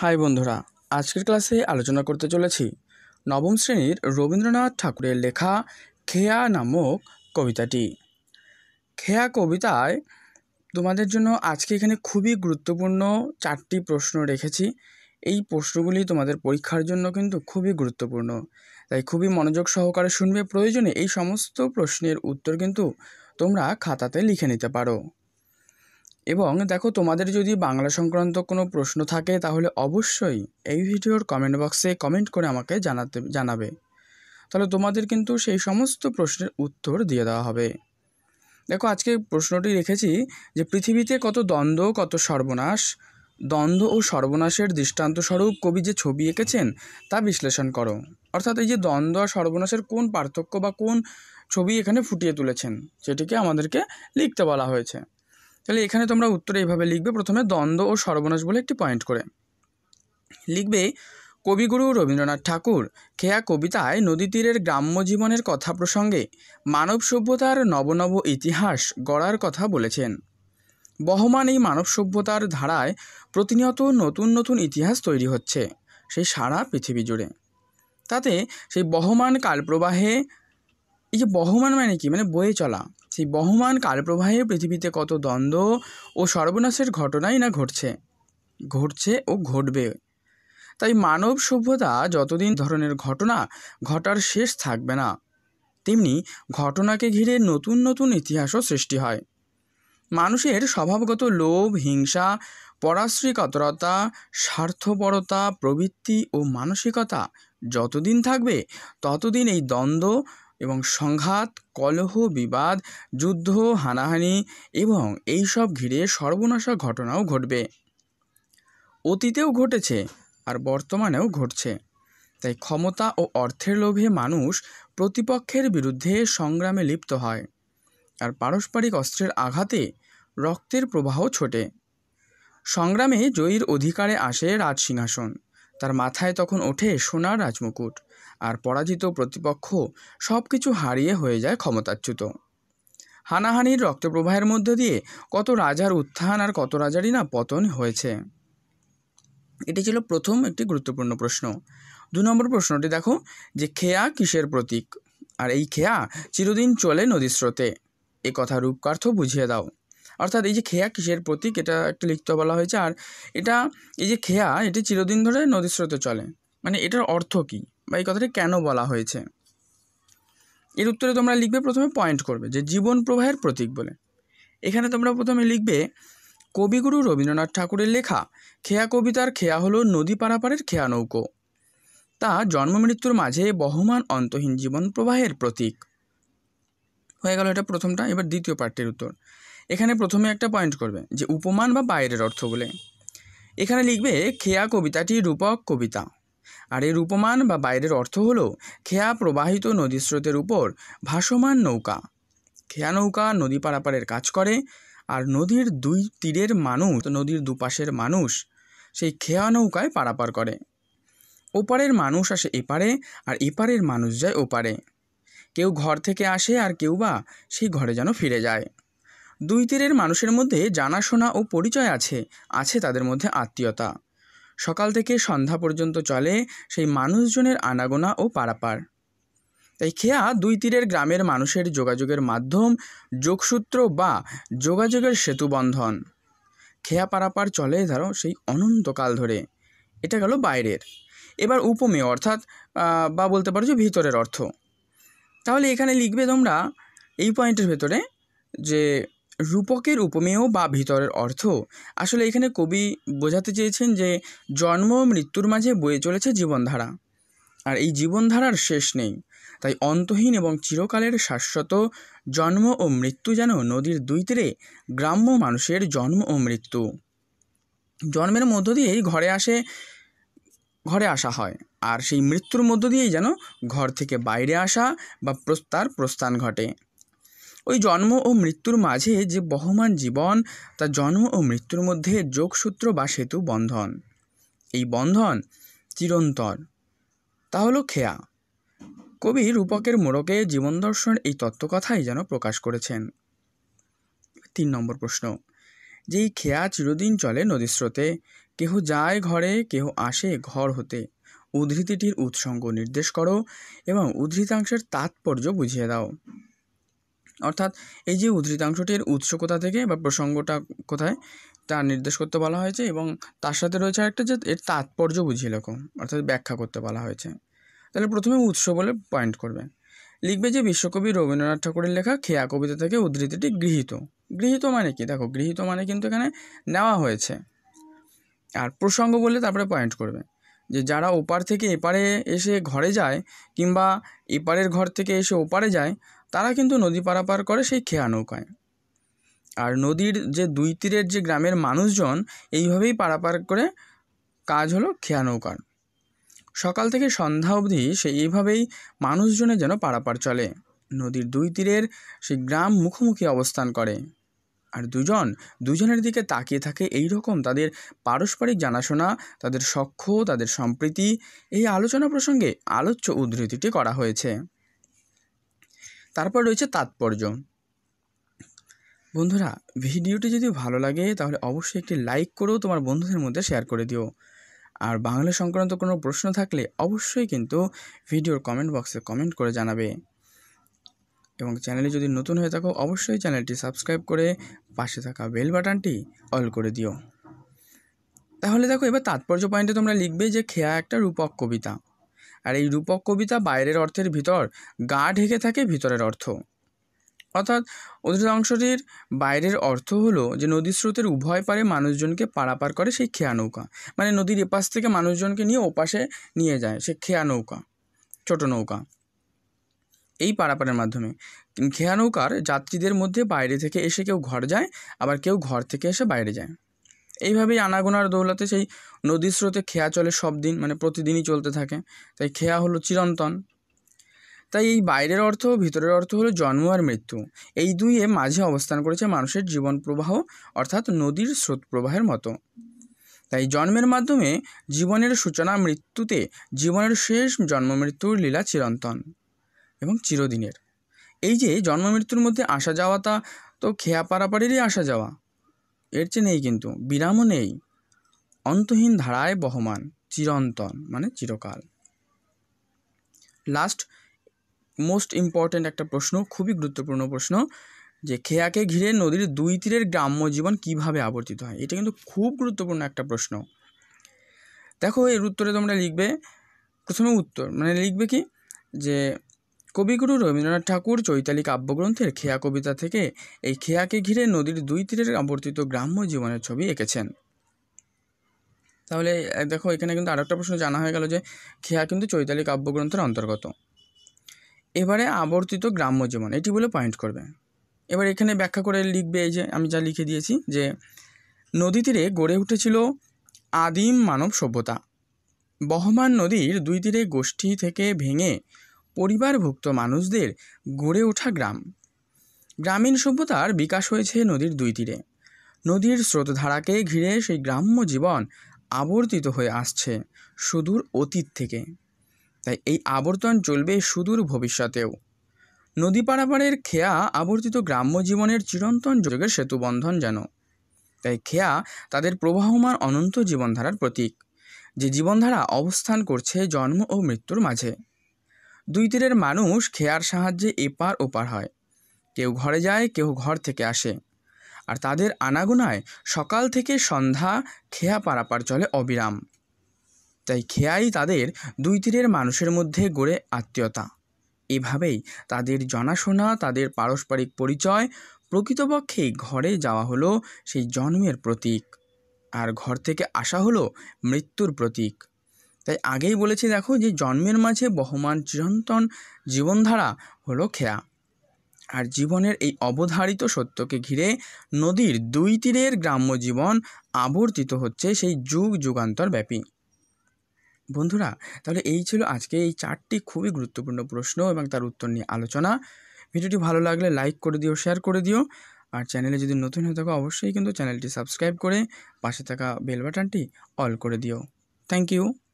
high বন্ধুরা আজকের ক্লাসে আলোচনা করতে চলেছি নবম শ্রেণীর রবীন্দ্রনাথ ঠাকুরের লেখা খেয়া নামক কবিতাটি খেয়া কবিতায় তোমাদের জন্য আজকে এখানে খুবই গুরুত্বপূর্ণ চারটি প্রশ্ন রেখেছি এই প্রশ্নগুলি তোমাদের পরীক্ষার জন্য কিন্তু খুবই গুরুত্বপূর্ণ তাই খুবই মনোযোগ সহকারে শুনবে প্রয়োজনে এই সমস্ত প্রশ্নের উত্তর কিন্তু তোমরা খাতাতে লিখে নিতে পারো এবং দেখো তোমাদের যদি বাংলা সংক্রান্ত কোনো প্রশ্ন থাকে তাহলে অবশ্যই এই ভিডিওর কমেন্ট বক্সে কমেন্ট করে আমাকে জানাতে জানাবে তাহলে তোমাদের কিন্তু সেই সমস্ত প্রশ্নের উত্তর দিয়ে দেওয়া হবে দেখো আজকে প্রশ্নটি রেখেছি যে পৃথিবীতে কত দ্বন্দ্ব কত সর্বনাশ দ্বন্দ্ব ও সর্বনাশের দৃষ্টান্তস্বরূপ কবি যে ছবি এঁকেছেন তা বিশ্লেষণ করো অর্থাৎ এই যে দ্বন্দ্ব আর সর্বনাশের কোন পার্থক্য বা কোন ছবি এখানে ফুটিয়ে তুলেছেন সেটিকে আমাদেরকে লিখতে বলা হয়েছে তাহলে এখানে তোমরা উত্তরে এইভাবে লিখবে প্রথমে দ্বন্দ্ব ও সর্বনাশ বলে একটি পয়েন্ট করে লিখবে কবিগুরু রবীন্দ্রনাথ ঠাকুর খেয়া কবিতায় নদী তীরের গ্রাম্য জীবনের কথা প্রসঙ্গে মানব সভ্যতার নবনব ইতিহাস গড়ার কথা বলেছেন বহমান এই মানব সভ্যতার ধারায় প্রতিনিয়ত নতুন নতুন ইতিহাস তৈরি হচ্ছে সেই সারা পৃথিবী জুড়ে তাতে সেই বহমান কালপ্রবাহে এই যে বহমান মানে কি মানে বয়ে চলা সেই বহমান কালপ্রবাহে পৃথিবীতে কত দ্বন্দ্ব ও সর্বনাশের ঘটনাই না ঘটছে ঘটছে ও ঘটবে তাই মানব সভ্যতা যতদিন ধরনের ঘটনা ঘটার শেষ থাকবে না তেমনি ঘটনাকে ঘিরে নতুন নতুন ইতিহাসও সৃষ্টি হয় মানুষের স্বভাবগত লোভ হিংসা পরাশ্রিকতরতা স্বার্থপরতা প্রবৃত্তি ও মানসিকতা যতদিন থাকবে ততদিন এই দ্বন্দ্ব এবং সংঘাত কলহ বিবাদ যুদ্ধ হানাহানি এবং এই সব ঘিরে সর্বনাশা ঘটনাও ঘটবে অতীতেও ঘটেছে আর বর্তমানেও ঘটছে তাই ক্ষমতা ও অর্থের লোভে মানুষ প্রতিপক্ষের বিরুদ্ধে সংগ্রামে লিপ্ত হয় আর পারস্পরিক অস্ত্রের আঘাতে রক্তের প্রবাহ ছোটে সংগ্রামে জয়ীর অধিকারে আসে রাজসিংহাসন তার মাথায় তখন ওঠে সোনার রাজমুকুট আর পরাজিত প্রতিপক্ষ সব কিছু হারিয়ে হয়ে যায় ক্ষমতাচ্যুত হানাহানির রক্তপ্রবাহের মধ্য দিয়ে কত রাজার উত্থান আর কত রাজারই না পতন হয়েছে এটি ছিল প্রথম একটি গুরুত্বপূর্ণ প্রশ্ন দু নম্বর প্রশ্নটি দেখো যে খেয়া কিসের প্রতীক আর এই খেয়া চিরদিন চলে নদীর স্রোতে এ কথা রূপকার্থ বুঝিয়ে দাও অর্থাৎ এই যে খেয়া কিসের প্রতীক এটা একটা লিখতে বলা হয়েছে আর এটা এই যে খেয়া এটি চিরদিন ধরে নদী স্রোতে চলে মানে এটার অর্থ কী বা এই কথাটি কেন বলা হয়েছে এর উত্তরে তোমরা লিখবে প্রথমে পয়েন্ট করবে যে জীবন প্রবাহের প্রতীক বলে এখানে তোমরা প্রথমে লিখবে কবিগুরু রবীন্দ্রনাথ ঠাকুরের লেখা খেয়া কবিতার খেয়া হলো নদী পারাপারের খেয়া নৌকো তা জন্মমৃত্যুর মাঝে বহমান অন্তহীন জীবন প্রবাহের প্রতীক হয়ে গেল এটা প্রথমটা এবার দ্বিতীয় পার্টির উত্তর এখানে প্রথমে একটা পয়েন্ট করবে যে উপমান বা বাইরের অর্থগুলো এখানে লিখবে খেয়া কবিতাটি রূপক কবিতা আর এর উপমান বা বাইরের অর্থ হলো খেয়া প্রবাহিত নদী স্রোতের উপর ভাসমান নৌকা খেয়া নৌকা নদী পারাপারের কাজ করে আর নদীর দুই তীরের মানুষ নদীর দুপাশের মানুষ সেই খেয়া নৌকায় পারাপার করে ওপারের মানুষ আসে এপারে আর এপারের মানুষ যায় ওপারে কেউ ঘর থেকে আসে আর কেউ বা সেই ঘরে যেন ফিরে যায় দুই তীরের মানুষের মধ্যে জানাশোনা ও পরিচয় আছে আছে তাদের মধ্যে আত্মীয়তা সকাল থেকে সন্ধ্যা পর্যন্ত চলে সেই মানুষজনের আনাগোনা ও পারাপার তাই খেয়া দুই তীরের গ্রামের মানুষের যোগাযোগের মাধ্যম যোগসূত্র বা যোগাযোগের সেতুবন্ধন খেয়া পারাপার চলে ধরো সেই অনন্তকাল ধরে এটা গেল বাইরের এবার উপমে অর্থাৎ বা বলতে পারো যে ভিতরের অর্থ তাহলে এখানে লিখবে তোমরা এই পয়েন্টের ভেতরে যে রূপকের উপমেয় বা ভিতরের অর্থ আসলে এখানে কবি বোঝাতে চেয়েছেন যে জন্ম মৃত্যুর মাঝে বয়ে চলেছে জীবনধারা আর এই জীবনধারার শেষ নেই তাই অন্তহীন এবং চিরকালের শাশ্বত জন্ম ও মৃত্যু যেন নদীর দুই তীরে গ্রাম্য মানুষের জন্ম ও মৃত্যু জন্মের মধ্য দিয়েই ঘরে আসে ঘরে আসা হয় আর সেই মৃত্যুর মধ্য দিয়েই যেন ঘর থেকে বাইরে আসা বা তার প্রস্থান ঘটে ওই জন্ম ও মৃত্যুর মাঝে যে বহমান জীবন তা জন্ম ও মৃত্যুর মধ্যে যোগসূত্র বা সেতু বন্ধন এই বন্ধন চিরন্তর তা হলো খেয়া কবি রূপকের মোড়কে জীবন দর্শন এই তত্ত্বকথাই যেন প্রকাশ করেছেন তিন নম্বর প্রশ্ন যেই খেয়া চিরদিন চলে নদী স্রোতে কেহ যায় ঘরে কেহ আসে ঘর হতে উদ্ধৃতিটির উৎসঙ্গ নির্দেশ করো এবং উদ্ধৃতাংশের তাৎপর্য বুঝিয়ে দাও অর্থাৎ এই যে উদ্ধৃতাংশটির উৎস কোথা থেকে বা প্রসঙ্গটা কোথায় তা নির্দেশ করতে বলা হয়েছে এবং তার সাথে রয়েছে একটা যে এর তাৎপর্য বুঝিয়ে লেখো অর্থাৎ ব্যাখ্যা করতে বলা হয়েছে তাহলে প্রথমে উৎস বলে পয়েন্ট করবে লিখবে যে বিশ্বকবি রবীন্দ্রনাথ ঠাকুরের লেখা খেয়া কবিতা থেকে উদ্ধৃতিটি গৃহীত গৃহীত মানে কি দেখো গৃহীত মানে কিন্তু এখানে নেওয়া হয়েছে আর প্রসঙ্গ বলে তারপরে পয়েন্ট করবে যে যারা ওপার থেকে এপারে এসে ঘরে যায় কিংবা এপারের ঘর থেকে এসে ওপারে যায় তারা কিন্তু নদী পারাপার করে সেই খেয়া নৌকায় আর নদীর যে দুই তীরের যে গ্রামের মানুষজন এইভাবেই পারাপার করে কাজ হলো খেয়া নৌকার সকাল থেকে সন্ধ্যা অবধি সে এইভাবেই মানুষজনে যেন পারাপার চলে নদীর দুই তীরের সেই গ্রাম মুখোমুখি অবস্থান করে আর দুজন দুজনের দিকে তাকিয়ে থাকে এই রকম তাদের পারস্পরিক জানাশোনা তাদের সখ্য তাদের সম্প্রীতি এই আলোচনা প্রসঙ্গে আলোচ্য উদ্ধৃতিটি করা হয়েছে তারপর রয়েছে তাৎপর্য বন্ধুরা ভিডিওটি যদি ভালো লাগে তাহলে অবশ্যই একটি লাইক করেও তোমার বন্ধুদের মধ্যে শেয়ার করে দিও আর বাংলা সংক্রান্ত কোনো প্রশ্ন থাকলে অবশ্যই কিন্তু ভিডিওর কমেন্ট বক্সে কমেন্ট করে জানাবে এবং চ্যানেলে যদি নতুন হয়ে থাকো অবশ্যই চ্যানেলটি সাবস্ক্রাইব করে পাশে থাকা বেল বাটনটি অল করে দিও তাহলে দেখো এবার তাৎপর্য পয়েন্টে তোমরা লিখবে যে খেয়া একটা রূপক কবিতা আর এই রূপক কবিতা বাইরের অর্থের ভিতর গা ঢেকে থাকে ভিতরের অর্থ অর্থাৎ অংশটির বাইরের অর্থ হলো যে নদী স্রোতের উভয় পারে মানুষজনকে পারাপার করে সেই খেয়া নৌকা মানে নদীর এপাশ থেকে মানুষজনকে নিয়ে ওপাশে নিয়ে যায় সে খেয়া নৌকা ছোট নৌকা এই পারাপারের মাধ্যমে খেয়া নৌকার যাত্রীদের মধ্যে বাইরে থেকে এসে কেউ ঘর যায় আবার কেউ ঘর থেকে এসে বাইরে যায় এইভাবেই আনাগোনার দৌলতে সেই নদীর স্রোতে খেয়া চলে সব দিন মানে প্রতিদিনই চলতে থাকে তাই খেয়া হলো চিরন্তন তাই এই বাইরের অর্থ ভিতরের অর্থ হলো জন্ম আর মৃত্যু এই দুইয়ে মাঝে অবস্থান করেছে মানুষের জীবন প্রবাহ অর্থাৎ নদীর স্রোত প্রবাহের মতো তাই জন্মের মাধ্যমে জীবনের সূচনা মৃত্যুতে জীবনের শেষ জন্ম মৃত্যুর লীলা চিরন্তন এবং চিরদিনের এই যে জন্ম মৃত্যুর মধ্যে আসা যাওয়া তা তো খেয়া পারাপারিরই আসা যাওয়া এর চেয়ে নেই কিন্তু বিরামও নেই অন্তহীন ধারায় বহমান চিরন্তন মানে চিরকাল লাস্ট মোস্ট ইম্পর্ট্যান্ট একটা প্রশ্ন খুবই গুরুত্বপূর্ণ প্রশ্ন যে খেয়াকে ঘিরে নদীর দুই তীরের গ্রাম্য জীবন কিভাবে আবর্তিত হয় এটা কিন্তু খুব গুরুত্বপূর্ণ একটা প্রশ্ন দেখো এর উত্তরে তোমরা লিখবে প্রথমে উত্তর মানে লিখবে কি যে কবিগুরু রবীন্দ্রনাথ ঠাকুর চৈতালি কাব্যগ্রন্থের খেয়া কবিতা থেকে এই খেয়াকে ঘিরে নদীর দুই তীরের আবর্তিত গ্রাম্য জীবনের ছবি এঁকেছেন তাহলে দেখো এখানে কিন্তু একটা প্রশ্ন জানা হয়ে গেল যে খেয়া কিন্তু চৈতালি কাব্যগ্রন্থের অন্তর্গত এবারে আবর্তিত গ্রাম্য জীবন এটি বলে পয়েন্ট করবে এবার এখানে ব্যাখ্যা করে লিখবে এই যে আমি যা লিখে দিয়েছি যে নদী তীরে গড়ে উঠেছিল আদিম মানব সভ্যতা বহমান নদীর দুই তীরে গোষ্ঠী থেকে ভেঙে পরিবারভুক্ত মানুষদের গড়ে ওঠা গ্রাম গ্রামীণ সভ্যতার বিকাশ হয়েছে নদীর দুই তীরে নদীর স্রোতধারাকে ঘিরে সেই গ্রাম্য জীবন আবর্তিত হয়ে আসছে সুদূর অতীত থেকে তাই এই আবর্তন চলবে সুদূর ভবিষ্যতেও নদী পারাপারের খেয়া আবর্তিত গ্রাম্য জীবনের চিরন্তন যোগের সেতুবন্ধন যেন তাই খেয়া তাদের প্রবাহমান অনন্ত জীবনধারার প্রতীক যে জীবনধারা অবস্থান করছে জন্ম ও মৃত্যুর মাঝে দুই তীরের মানুষ খেয়ার সাহায্যে এপার ওপার হয় কেউ ঘরে যায় কেউ ঘর থেকে আসে আর তাদের আনাগোনায় সকাল থেকে সন্ধ্যা খেয়া পারাপার চলে অবিরাম তাই খেয়াই তাদের দুই তীরের মানুষের মধ্যে গড়ে আত্মীয়তা এভাবেই তাদের জনাশোনা তাদের পারস্পরিক পরিচয় প্রকৃতপক্ষেই ঘরে যাওয়া হলো সেই জন্মের প্রতীক আর ঘর থেকে আসা হলো মৃত্যুর প্রতীক তাই আগেই বলেছি দেখো যে জন্মের মাঝে বহমান চিরন্তন জীবনধারা হলো খেয়া আর জীবনের এই অবধারিত সত্যকে ঘিরে নদীর দুই তীরের গ্রাম্য জীবন আবর্তিত হচ্ছে সেই যুগ যুগান্তর ব্যাপী বন্ধুরা তাহলে এই ছিল আজকে এই চারটি খুবই গুরুত্বপূর্ণ প্রশ্ন এবং তার উত্তর নিয়ে আলোচনা ভিডিওটি ভালো লাগলে লাইক করে দিও শেয়ার করে দিও আর চ্যানেলে যদি নতুন হয়ে থাকো অবশ্যই কিন্তু চ্যানেলটি সাবস্ক্রাইব করে পাশে থাকা বেল বাটনটি অল করে দিও থ্যাংক ইউ